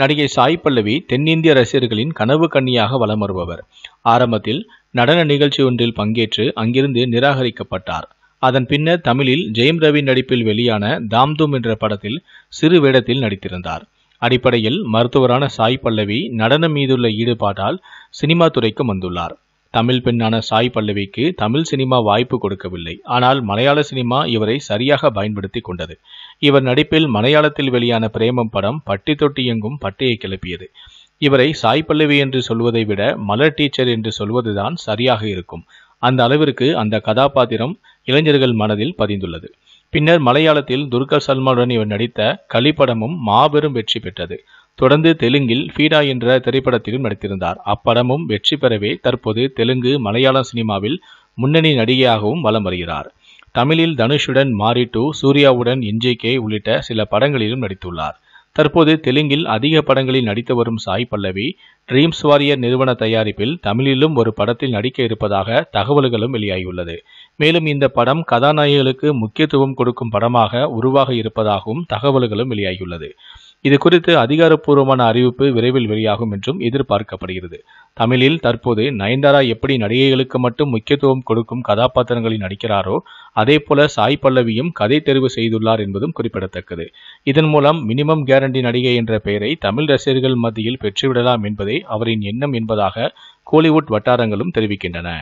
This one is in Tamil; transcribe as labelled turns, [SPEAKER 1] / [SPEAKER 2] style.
[SPEAKER 1] நடிகை சாய் பல்லவி தென்னிந்திய ரசிகர்களின் கனவு கண்ணியாக வலம் வருபவர் ஆரம்பத்தில் நடன நிகழ்ச்சி ஒன்றில் பங்கேற்று அங்கிருந்து நிராகரிக்கப்பட்டார் அதன் பின்னர் தமிழில் ஜெயம் ரவி நடிப்பில் வெளியான தாம் தூம் என்ற படத்தில் சிறு வேடத்தில் நடித்திருந்தார் அடிப்படையில் மருத்துவரான சாய் பல்லவி நடனம் மீதுள்ள ஈடுபாட்டால் சினிமா துறைக்கு வந்துள்ளார் தமிழ் பெண்ணான சாய் பல்லவிக்கு தமிழ் சினிமா வாய்ப்பு கொடுக்கவில்லை ஆனால் மலையாள சினிமா இவரை சரியாக பயன்படுத்தி கொண்டது இவர் நடிப்பில் மலையாளத்தில் வெளியான பிரேமம் படம் பட்டி தொட்டி எங்கும் பட்டியை கிளப்பியது இவரை சாய் பல்லவி என்று சொல்வதை விட மலர் டீச்சர் என்று சொல்வதுதான் சரியாக இருக்கும் அந்த அளவிற்கு அந்த கதாபாத்திரம் இளைஞர்கள் மனதில் பதிந்துள்ளது பின்னர் மலையாளத்தில் துர்கா சல்மானுடன் இவர் நடித்த கலிப்படமும் மாபெரும் வெற்றி பெற்றது தொடர்ந்து தெலுங்கில் ஃபீடா என்ற திரைப்படத்திலும் நடித்திருந்தார் அப்படமும் வெற்றி பெறவே தற்போது தெலுங்கு மலையாள சினிமாவில் முன்னணி நடிகையாகவும் வலம் வருகிறார் தமிழில் தனுஷுடன் மாரி டூ சூர்யாவுடன் என்ஜேகே உள்ளிட்ட சில படங்களிலும் நடித்துள்ளார் தற்போது தெலுங்கில் அதிக படங்களில் நடித்து வரும் சாய் பல்லவி ட்ரீம்ஸ் வாரியர் நிறுவன தயாரிப்பில் தமிழிலும் ஒரு படத்தில் நடிக்க இருப்பதாக தகவல்களும் வெளியாகியுள்ளது மேலும் இந்த படம் கதாநாயகிகளுக்கு முக்கியத்துவம் கொடுக்கும் படமாக உருவாக இருப்பதாகவும் தகவல்களும் வெளியாகியுள்ளது இது குறித்து அதிகாரப்பூர்வமான அறிவிப்பு விரைவில் வெளியாகும் என்றும் எதிர்பார்க்கப்படுகிறது தமிழில் தற்போது நயன்தாரா எப்படி நடிகைகளுக்கு மட்டும் முக்கியத்துவம் கொடுக்கும் கதாபாத்திரங்களில் நடிக்கிறாரோ அதே போல சாய் பல்லவியும் கதை தெரிவு செய்துள்ளார் என்பதும் குறிப்பிடத்தக்கது இதன் மூலம் மினிமம் கேரண்டி நடிகை என்ற பெயரை தமிழ் ரசிகர்கள் மத்தியில் பெற்றுவிடலாம் என்பதே அவரின் எண்ணம் என்பதாக கோலிவுட் வட்டாரங்களும் தெரிவிக்கின்றன